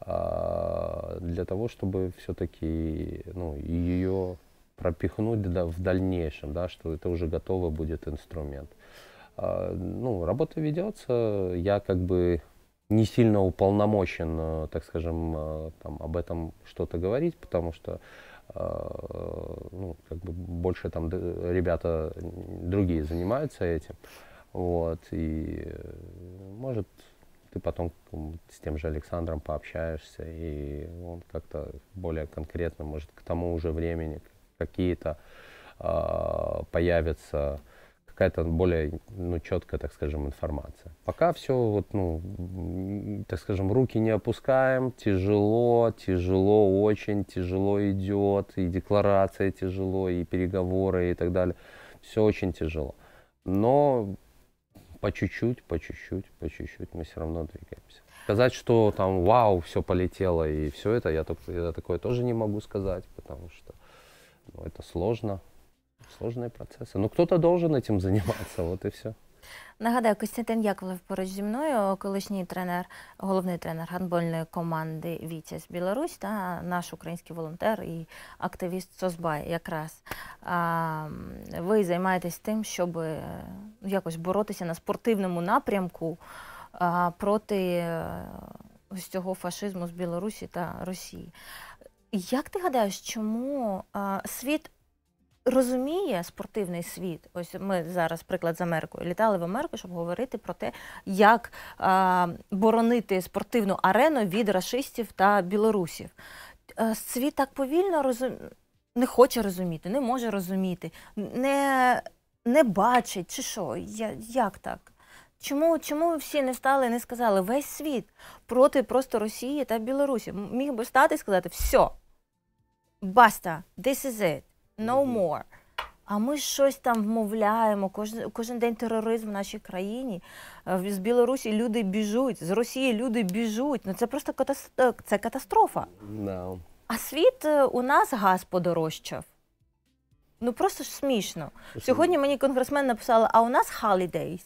а, для того, чтобы все-таки ну, ее пропихнуть да, в дальнейшем, да, что это уже готовый будет инструмент. А, ну, работа ведется, я как бы не сильно уполномочен, э, так скажем, э, там, об этом что-то говорить, потому что э, ну, как бы больше там ребята другие занимаются этим. Вот, и может ты потом с тем же Александром пообщаешься, и он как-то более конкретно, может, к тому же времени какие-то э, появятся какая-то более ну, четкая, так скажем, информация. Пока все, вот, ну, так скажем, руки не опускаем, тяжело, тяжело, очень тяжело идет, и декларация тяжело, и переговоры и так далее. Все очень тяжело. Но по чуть-чуть, по чуть-чуть, по чуть-чуть мы все равно двигаемся. Сказать, что там вау, все полетело и все это, я, я такое тоже не могу сказать, потому что ну, это сложно. Сложные процессы. Ну, кто-то должен этим (laughs) заниматься, вот и все. Нагадаю, Костянтин Яковлев поруч зі мною, колишній тренер, головний тренер гандбольної команди Вітязь Білорусь та наш український волонтер і активіст Созбай. Якраз ви займаєтесь тим, щоб е, якось боротися на спортивному напрямку проти е, ось цього фашизму з Білорусі та Росії. Як ти гадаєш, чому світ розуміє спортивний світ. Ось ми зараз, приклад з Америкою, літали в Америку, щоб говорити про те, як е, боронити спортивну арену від расистів та білорусів. Е, світ так повільно розум... не хоче розуміти, не може розуміти, не не бачить чи що. Я, Як так? Чому чому всі не встали і не сказали весь світ проти просто Росії та Білорусі? Міг би стати і сказати, все, баста, this is it no more. А ми щось там вмовляємо. Кожен кожен день тероризм в нашій країні. Е, з Білорусі люди біжуть, з Росії люди біжуть. Ну це просто катас... Е, це катастрофа. No. А світ е, у нас газ подорожчав. Ну просто ж смішно. Сьогодні мені конгресмен написала, а у нас holidays.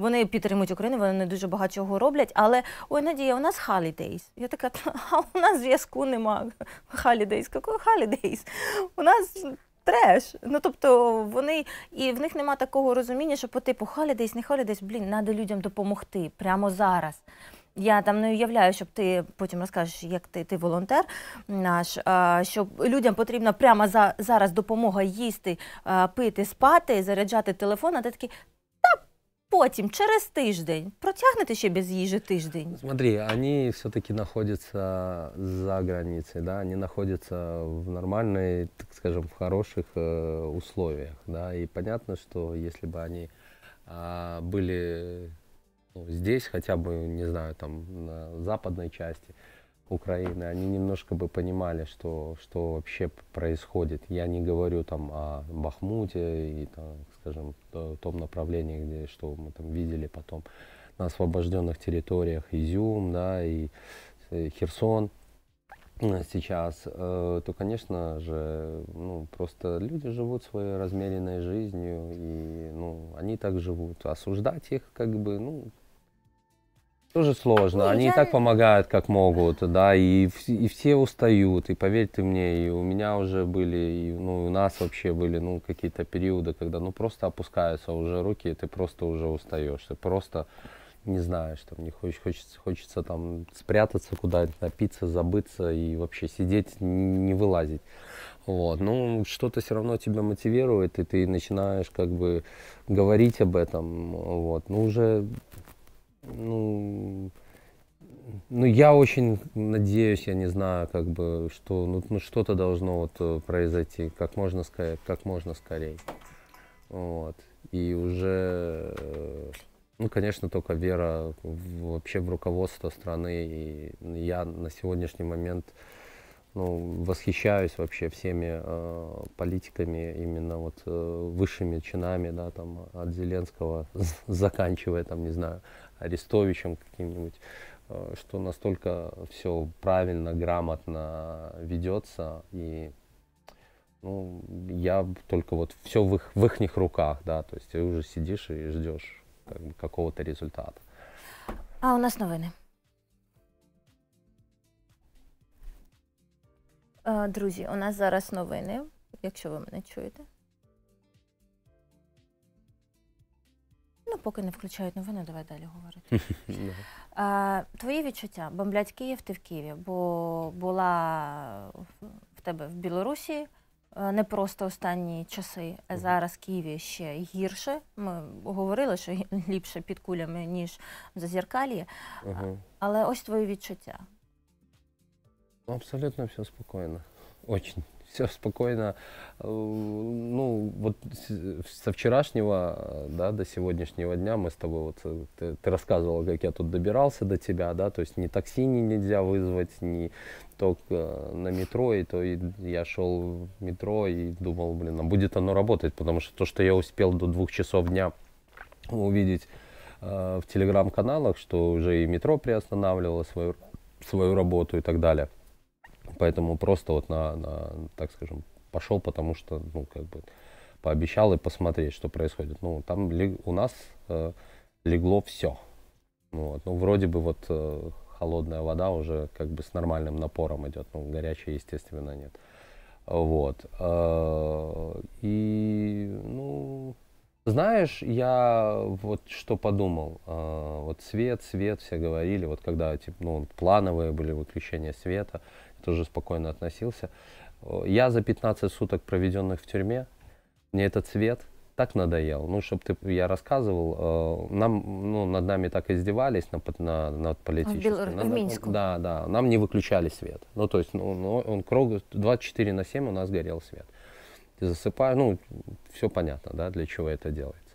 Вони підтримують Україну, вони не дуже багато чого роблять. Але ой, Надія, у нас халідейс. Я така, а у нас зв'язку нема. Халідейс, який халідейс? У нас. Треш, ну тобто вони і в них нема такого розуміння, що по типу холідейс, не холідейс, блін, треба людям допомогти прямо зараз. Я там не уявляю, щоб ти потім розкажеш, як ти ти волонтер наш, а, щоб людям потрібна прямо за зараз допомога їсти, а, пити, спати, заряджати телефон, а ти такий потім, через тиждень, протягнете ще без їжі тиждень? Смотри, они все-таки находятся за границей, да, они находятся в нормальной, так скажем, в хороших э, условиях, да, и понятно, что если бы они э, были ну, здесь, хотя бы, не знаю, там, на западной части Украины, они немножко бы понимали, что, что вообще происходит. Я не говорю там о Бахмуте и там, скажем, в том направлении, где, что мы там видели потом на освобожденных территориях Изюм, да, и э, Херсон э, сейчас, э, то, конечно же, ну, просто люди живут своей размеренной жизнью, и, ну, они так живут. Осуждать их, как бы, ну, тоже сложно. Ну, Они я... и так помогают, как могут, да, и, и все устают. И поверь ты мне, и у меня уже были, и ну, у нас вообще были, ну, какие-то периоды, когда, ну, просто опускаются уже руки, и ты просто уже устаешь. Ты просто не знаешь, там, не хочешь, хочется, хочется там спрятаться куда-нибудь, напиться, забыться и вообще сидеть, не вылазить. Вот. Ну, что-то все равно тебя мотивирует, и ты начинаешь как бы говорить об этом. Вот. Ну, уже ну, ну, я очень надеюсь, я не знаю, как бы, что ну, ну что-то должно вот э, произойти как можно, скорее, как можно скорее. Вот. И уже, э, ну, конечно, только вера в, вообще в руководство страны. И я на сегодняшний момент ну, восхищаюсь вообще всеми э, политиками, именно вот э, высшими чинами, да, там, от Зеленского, (laughs) заканчивая, там, не знаю, Арестовичем каким-нибудь, э, что настолько все правильно, грамотно ведется. И ну, я только вот все в их, в их руках, да, то есть ты уже сидишь и ждешь как бы, какого-то результата. А у нас новини. Э, Друзі, у нас зараз новини, якщо ви мене чуєте. Ну, поки не включають новини, давай далі говорити. (laughs) Ну. а, твої відчуття бомблять Київ, ти в Києві, бо була в тебе в Білорусі е, не просто останні часи. а Зараз в Києві ще гірше. Ми говорили, що ліпше під кулями, ніж в Зазеркалі. Але ось твої відчуття. Ну, абсолютно все спокійно. Очень. все спокойно. Э, ну, вот со вчерашнего э, да, до сегодняшнего дня мы с тобой, вот э, ты, ты рассказывала, как я тут добирался до тебя, да, то есть ни такси не нельзя вызвать, ни только на метро, и то и я шел в метро и думал, блин, а будет оно работать, потому что то, что я успел до двух часов дня увидеть э, в телеграм-каналах, что уже и метро приостанавливало свою, свою работу и так далее – поэтому просто вот на, на так скажем, пошел, потому что, ну, как бы пообещал и посмотреть, что происходит. Ну, там у нас э, легло все. Ну, вот, ну, вроде бы вот э, холодная вода уже как бы с нормальным напором идет, ну, горячая, естественно, нет. Вот. Э, и, ну, знаешь, я вот что подумал. Э, вот свет, свет, все говорили, вот когда, типа, ну, плановые были выключения света, тоже спокойно относился. Я за 15 суток, проведенных в тюрьме, мне этот цвет так надоел. Ну, чтобы ты, я рассказывал, э, нам, ну, над нами так издевались, на, на, над политическим. В, в Минску? Да, да. Нам не выключали свет. Ну, то есть, ну, ну, он круг 24 на 7 у нас горел свет. Ты засыпаешь, ну, все понятно, да, для чего это делается.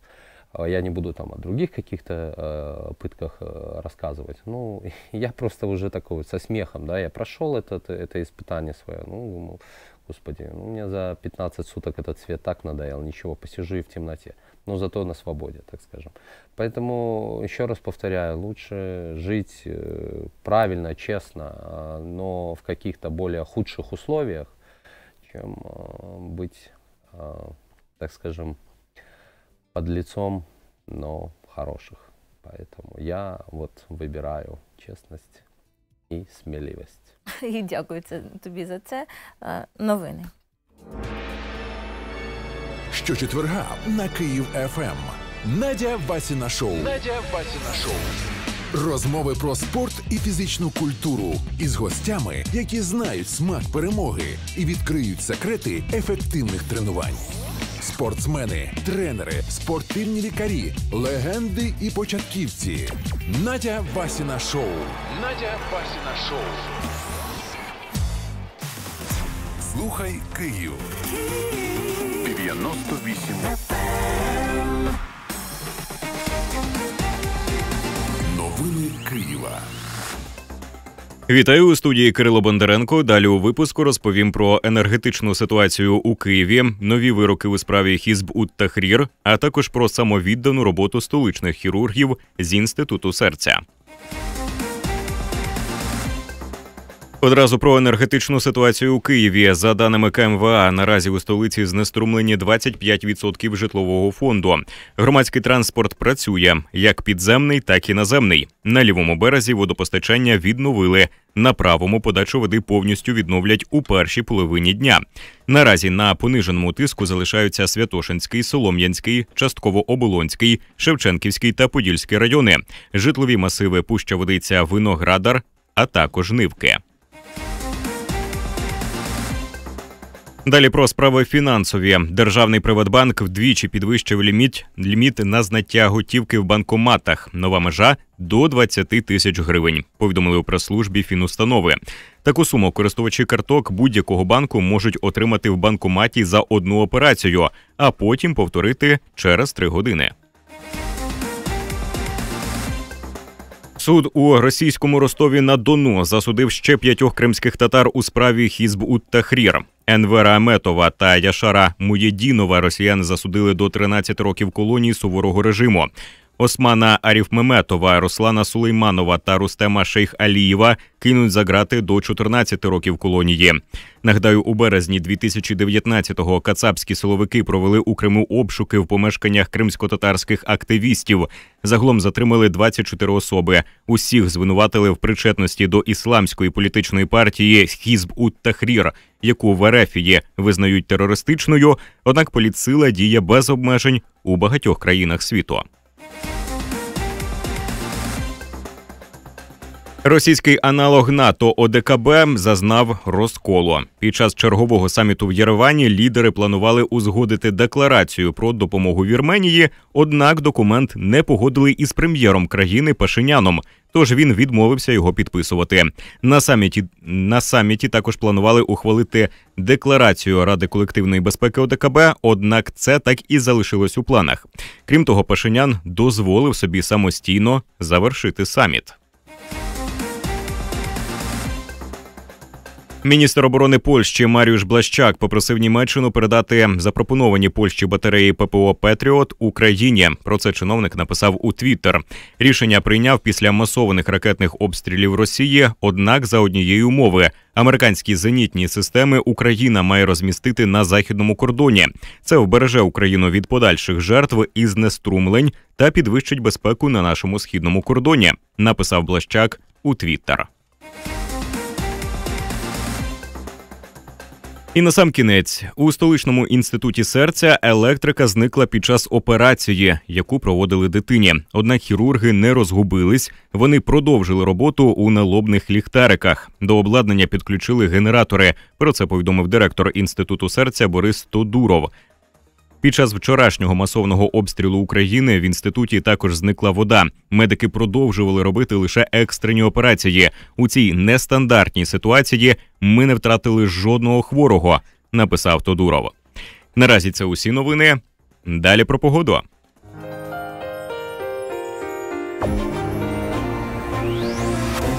А я не буду там о других каких-то э, пытках э, рассказывать. Ну, (laughs) я просто уже такой со смехом, да, я прошел это, это испытание свое. Ну, думал, господи, ну, мне за 15 суток этот цвет так надоел, ничего, посижу и в темноте. Но зато на свободе, так скажем. Поэтому, еще раз повторяю, лучше жить э, правильно, честно, но в каких-то более худших условиях, чем э, быть, э, так скажем, под лицом, но хороших. Поэтому я вот выбираю честность и сміливість. І (laughs) дякую тобі за це. Е, новини. Щочетверга на Київ ФМ. Ем. Надя Васіна Шоу. Надя Васіна Шоу. Розмови про спорт і фізичну культуру із гостями, які знають смак перемоги і відкриють секрети ефективних тренувань спортсмени, тренери, спортивні лікарі, легенди і початківці. Надя Васіна шоу. Надя Васіна шоу. Слухай Київ. 98. Новини Києва. Вітаю у студії Кирило Бондаренко. Далі у випуску розповім про енергетичну ситуацію у Києві, нові вироки у справі хізб ут Тахрір, а також про самовіддану роботу столичних хірургів з інституту серця. Одразу про енергетичну ситуацію у Києві за даними КМВА, наразі у столиці знеструмлені 25% житлового фонду. Громадський транспорт працює як підземний, так і наземний. На лівому березі водопостачання відновили. На правому подачу води повністю відновлять у першій половині дня. Наразі на пониженому тиску залишаються Святошинський, Солом'янський, частково Оболонський, Шевченківський та Подільський райони, житлові масиви Пуща Водиця, Виноградар, а також Нивки. Далі про справи фінансові. Державний Приватбанк вдвічі підвищив ліміт ліміт на знаття готівки в банкоматах. Нова межа до 20 тисяч гривень. Повідомили у прес-службі фінустанови. Таку суму користувачі карток будь-якого банку можуть отримати в банкоматі за одну операцію, а потім повторити через три години. Суд у російському Ростові на Дону засудив ще п'ятьох кримських татар у справі Хізб-Ут-Тахрір. Енвера Аметова та Яшара Муєдінова росіяни засудили до 13 років колонії суворого режиму. Османа Аріфмеметова, Руслана Сулейманова та Рустема Шейх Алієва кинуть за грати до 14 років колонії. Нагадаю, у березні 2019-го кацапські силовики провели у Криму обшуки в помешканнях кримсько-татарських активістів. Загалом затримали 24 особи. Усіх звинуватили в причетності до ісламської політичної партії Хізб ут Тахрір, яку в Ерефії визнають терористичною. Однак політсила діє без обмежень у багатьох країнах світу. Російський аналог НАТО ОДКБ зазнав розколу. Під час чергового саміту в Єревані лідери планували узгодити декларацію про допомогу Вірменії. Однак документ не погодили із прем'єром країни Пашиняном. Тож він відмовився його підписувати. На саміті на саміті також планували ухвалити декларацію Ради колективної безпеки ОДКБ. Однак це так і залишилось у планах. Крім того, Пашинян дозволив собі самостійно завершити саміт. Міністр оборони Польщі Маріуш Блащак попросив Німеччину передати запропоновані Польщі батареї ППО Петріот Україні. Про це чиновник написав у Твіттер. Рішення прийняв після масованих ракетних обстрілів Росії. Однак за однієї умови американські зенітні системи Україна має розмістити на західному кордоні. Це вбереже Україну від подальших жертв і знеструмлень та підвищить безпеку на нашому східному кордоні. Написав Блащак у Твіттер. І на сам кінець у столичному інституті серця електрика зникла під час операції, яку проводили дитині. Однак хірурги не розгубились, вони продовжили роботу у налобних ліхтариках. До обладнання підключили генератори. Про це повідомив директор інституту серця Борис Тодуров. Під час вчорашнього масовного обстрілу України в інституті також зникла вода. Медики продовжували робити лише екстрені операції. У цій нестандартній ситуації ми не втратили жодного хворого. Написав Тодуров. Наразі це усі новини. Далі про погоду.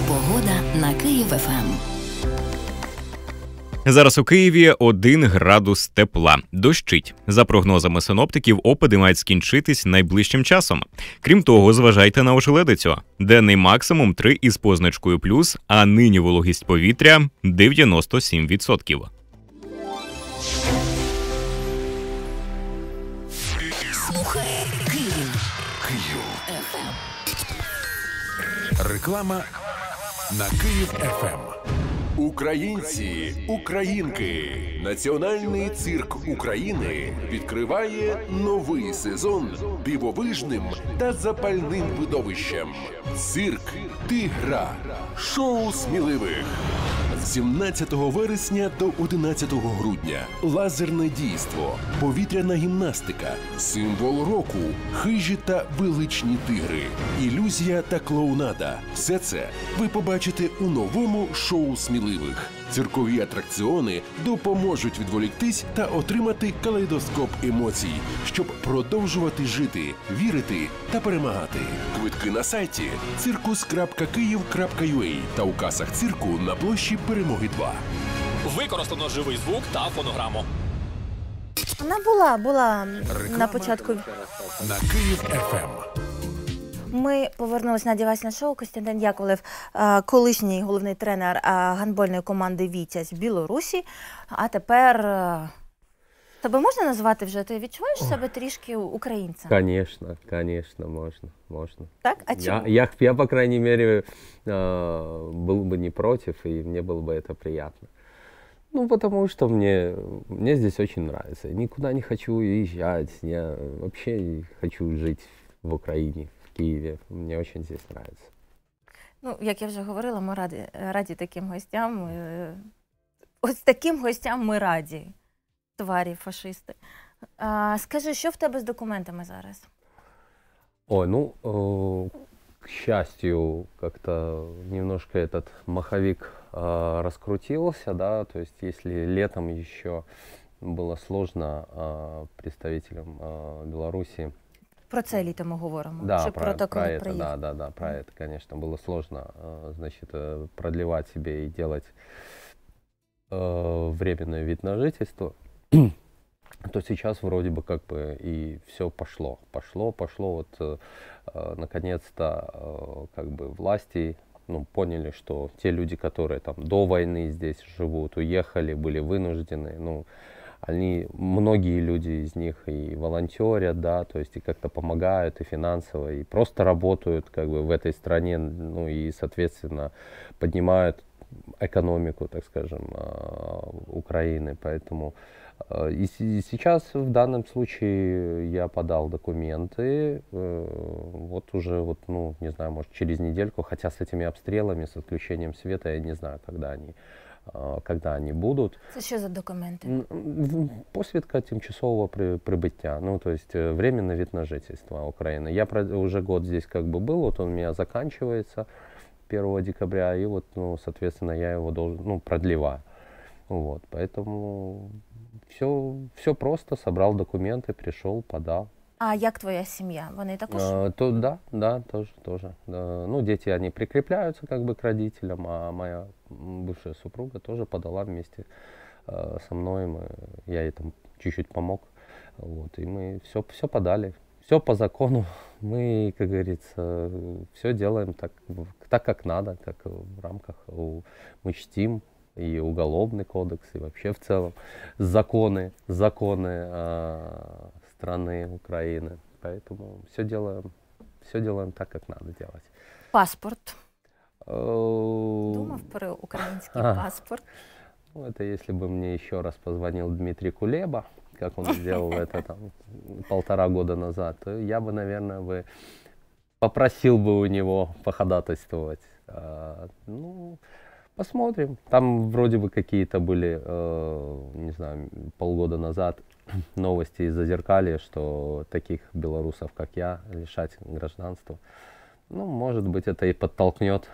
Погода на Київ ФМ. Зараз у Києві 1 градус тепла. Дощить за прогнозами синоптиків. Опади мають скінчитись найближчим часом. Крім того, зважайте на ожеледицю. Денний максимум 3 із позначкою плюс, а нині вологість повітря 97%. Ем. Реклама на Київ ФМ. Українці, українки, національний цирк України відкриває новий сезон дивовижним та запальним видовищем. Цирк тигра, шоу сміливих. 17 вересня до 11 грудня лазерне дійство, повітряна гімнастика, символ року, хижі та величні тигри, ілюзія та клоунада. Все це ви побачите у новому шоу сміливих можливих. Циркові атракціони допоможуть відволіктись та отримати калейдоскоп емоцій, щоб продовжувати жити, вірити та перемагати. Квитки на сайті circus.kyiv.ua та у касах цирку на площі Перемоги 2. Використано живий звук та фонограму. Вона була була на початку. На Київ ФМ. Ми повернулися на дівасне шоу. Костянтин Яковлев, е, колишній головний тренер е, гандбольної команди Вітязь Білорусі. А тепер е, тебе можна назвати вже? Ти відчуваєш себе трішки українцем? Звісно, звісно, можна. можна. Так? А чому? Я, я, я по крайній мірі, був би не проти, і мені було б це приємно. Ну, потому что мне, мне здесь очень нравится. Никуда не хочу уезжать. Я вообще хочу жить в Украине. Киеве. Мне очень здесь нравится. Ну, як я вже говорила, ми раді, раді таким гостям. Е, ось таким гостям ми раді, тварі, фашисти. А, Скажи, що в тебе з документами зараз? Ой, ну, к счастью, как-то немножко этот маховик э, раскрутился, да, то есть если летом еще было сложно представителям э, Беларуси про це літо мы говорим. Да, Чи про, про такое про это, Да, да, да, про это, конечно, было сложно, е, значит, е, продлевать себе и делать э, е, временный вид на жительство, (clears throat) то сейчас вроде бы как бы и все пошло, пошло, пошло, вот э, э, наконец-то э, как бы власти ну, поняли, что те люди, которые там до войны здесь живут, уехали, были вынуждены, ну, они, многие люди из них и волонтерят, да, то есть и как-то помогают и финансово, и просто работают как бы в этой стране, ну и, соответственно, поднимают экономику, так скажем, а, Украины. Поэтому э, и, сейчас в данном случае я подал документы, э, вот уже вот, ну, не знаю, может через недельку, хотя с этими обстрелами, с отключением света, я не знаю, когда они когда они будут Це что за документы Посвідка тимчасового прибытия ну то есть э, временный вид на жительство Украины. Я уже год здесь как бы был, вот он у меня заканчивается 1 декабря, и вот, ну, соответственно, я его должен, ну, продлеваю. Вот, поэтому все, все просто, собрал документы, пришел, подал. А як твоя сім'я? Вони також? Е, то, да, да, тоже, тоже. Да. Ну, дети, они прикрепляются как бы к родителям, а моя бывшая супруга тоже подала вместе э, со мной. Мы, я ей там чуть-чуть помог. Вот, и мы все, все подали. Все по закону. (laughs) Мы, как говорится, все делаем так, так, как надо, как в рамках. Мы чтим и уголовный кодекс, и вообще в целом законы, законы э, страны Украины. Поэтому все делаем, все делаем так, как надо делать. Паспорт. Э, Думав про украинский паспорт. Ну, это если бы мне еще раз позвонил Дмитрий Кулеба, как он сделал это там полтора года назад, то я бы, наверное, бы попросил бы у него походатайствовать. А, ну, посмотрим. Там вроде бы какие-то были, э, не знаю, полгода назад (clears throat) новости из Зазеркалья, что таких белорусов, как я, лишать гражданства. Ну, может быть, это и подтолкнет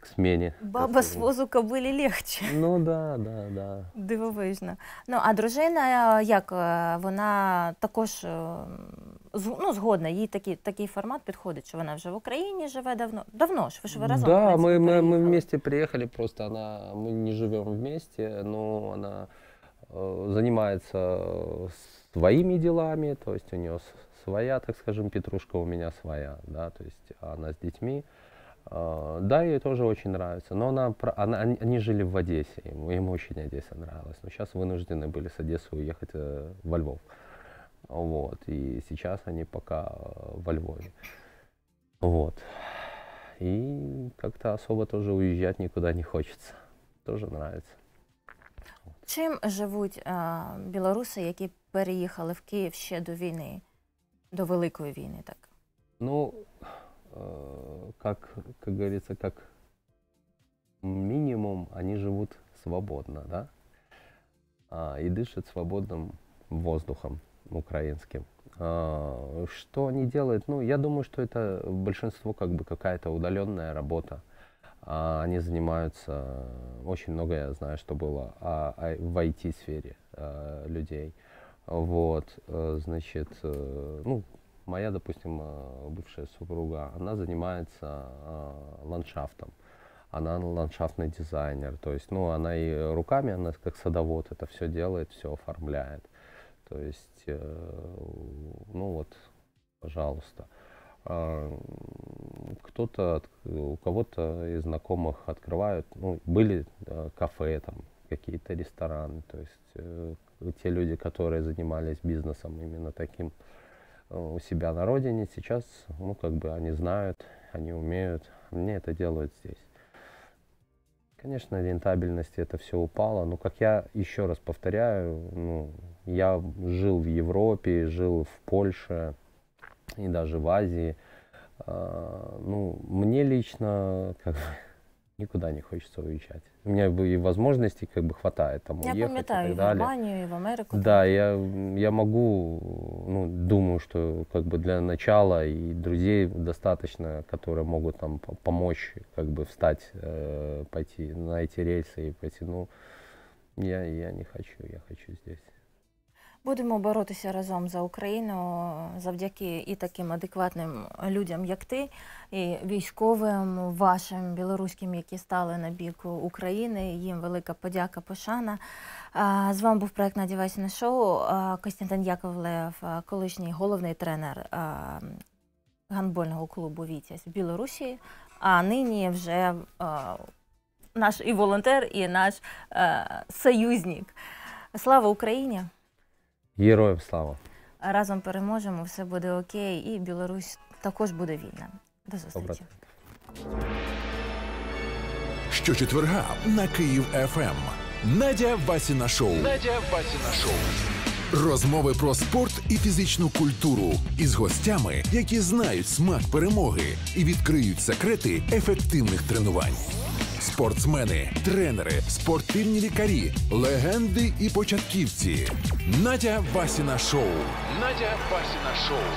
к смене. Баба з возу кобилі легче. Ну да, да, да. Дивовижно. Ну а дружина, як е, вона також е, ну, згодна, їй такий, такий формат підходить, що вона вже в Україні живе давно. Давно ж ви ж ви разом. Да, в ми, ми, ми вместе приїхали, просто вона, ми не живемо вместе, но вона. Она... Э, занимается э, своими делами, то есть у нее своя, так скажем, петрушка у меня своя, да, то есть она с детьми. Э, да, ей тоже очень нравится, но она, она, они жили в Одессе, ему, ему очень Одесса нравилась, но сейчас вынуждены были с Одессы уехать во Львов. Вот, и сейчас они пока во Львове. Вот. И как-то особо тоже уезжать никуда не хочется. Тоже нравится. Чим живуть а, білоруси, які переїхали в Київ ще до війни, до Великої війни, так? Ну, как, как говорится, как минимум они живут свободно, да? А, и дышат свободным воздухом украинским. А, что они делают? Ну, я думаю, что это большинство как бы какая-то удаленная работа. А они занимаются, очень много я знаю, что было а, а, в IT-сфере а, э, людей. Вот, а, значит, а, ну, моя, допустим, а, бывшая супруга, она занимается а, ландшафтом она ландшафтный дизайнер, то есть, ну, она и руками, она как садовод это все делает, все оформляет, то есть, э, ну вот, пожалуйста. Э, а, кто-то, у кого-то из знакомых открывают, ну, были кафе, там, какие-то рестораны, то есть э, те люди, которые занимались бизнесом именно таким э, у себя на родине, сейчас, ну, как бы они знают, они умеют, мне это делают здесь. Конечно, рентабельность это все упало, но как я еще раз повторяю, ну, я жил в Европе, жил в Польше, и даже в Азии. ну, мне лично как бы, (laughs) никуда не хочется уезжать. У меня и возможностей как бы хватает там я уехать памятаю, и так далее. Я памятаю, и в Америку. Да, я, я могу, ну, думаю, что как бы для начала и друзей достаточно, которые могут там помочь как бы встать, э, пойти на эти рельсы и пойти, ну, я, я не хочу, я хочу здесь. Будемо боротися разом за Україну завдяки і таким адекватним людям, як ти, і військовим, вашим білоруським, які стали на бік України. Їм велика подяка, пошана. З вами був проект «Надівайся на шоу. Костянтин Яковлев, колишній головний тренер гандбольного клубу Вітязь в Білорусі. А нині вже наш і волонтер, і наш союзник. Слава Україні! Героям слава! Разом переможемо, все буде окей, і Білорусь також буде вільна. До зустрічі. Щочетверга на Київ ФМ. Ем. Надя Васіна Шоу. Надя Васіна Шоу. Розмови про спорт і фізичну культуру із гостями, які знають смак перемоги і відкриють секрети ефективних тренувань спортсмени, тренери, спортивні лікарі, легенди і початківці. Надя Васіна шоу. Надя Васіна шоу.